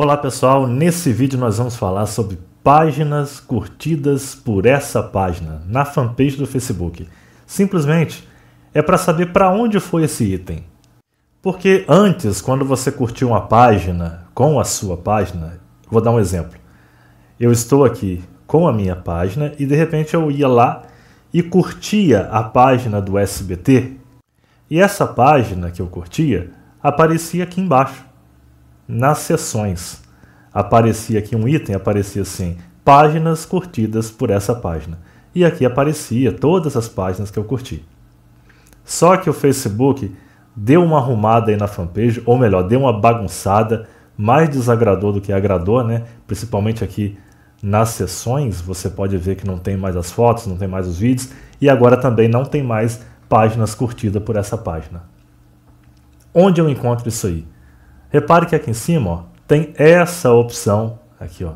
Olá pessoal, nesse vídeo nós vamos falar sobre páginas curtidas por essa página na fanpage do Facebook. Simplesmente é para saber para onde foi esse item. Porque antes, quando você curtiu uma página com a sua página, vou dar um exemplo. Eu estou aqui com a minha página e de repente eu ia lá e curtia a página do SBT. E essa página que eu curtia aparecia aqui embaixo nas sessões. Aparecia aqui um item, aparecia assim, páginas curtidas por essa página. E aqui aparecia todas as páginas que eu curti. Só que o Facebook deu uma arrumada aí na fanpage, ou melhor, deu uma bagunçada, mais desagradou do que agradou, né? Principalmente aqui nas sessões, você pode ver que não tem mais as fotos, não tem mais os vídeos, e agora também não tem mais páginas curtidas por essa página. Onde eu encontro isso aí? Repare que aqui em cima ó, tem essa opção aqui, ó,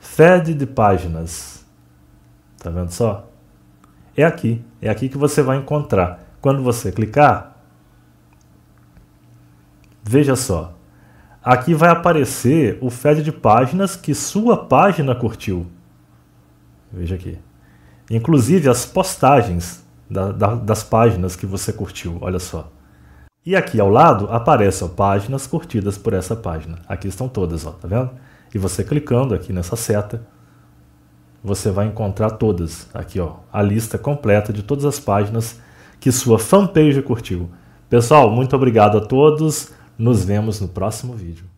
Fed de páginas. Tá vendo só? É aqui, é aqui que você vai encontrar. Quando você clicar, veja só, aqui vai aparecer o Fed de páginas que sua página curtiu. Veja aqui. Inclusive as postagens da, da, das páginas que você curtiu, olha só. E aqui ao lado aparecem páginas curtidas por essa página. Aqui estão todas, ó, tá vendo? E você clicando aqui nessa seta, você vai encontrar todas. Aqui, ó, a lista completa de todas as páginas que sua fanpage curtiu. Pessoal, muito obrigado a todos. Nos vemos no próximo vídeo.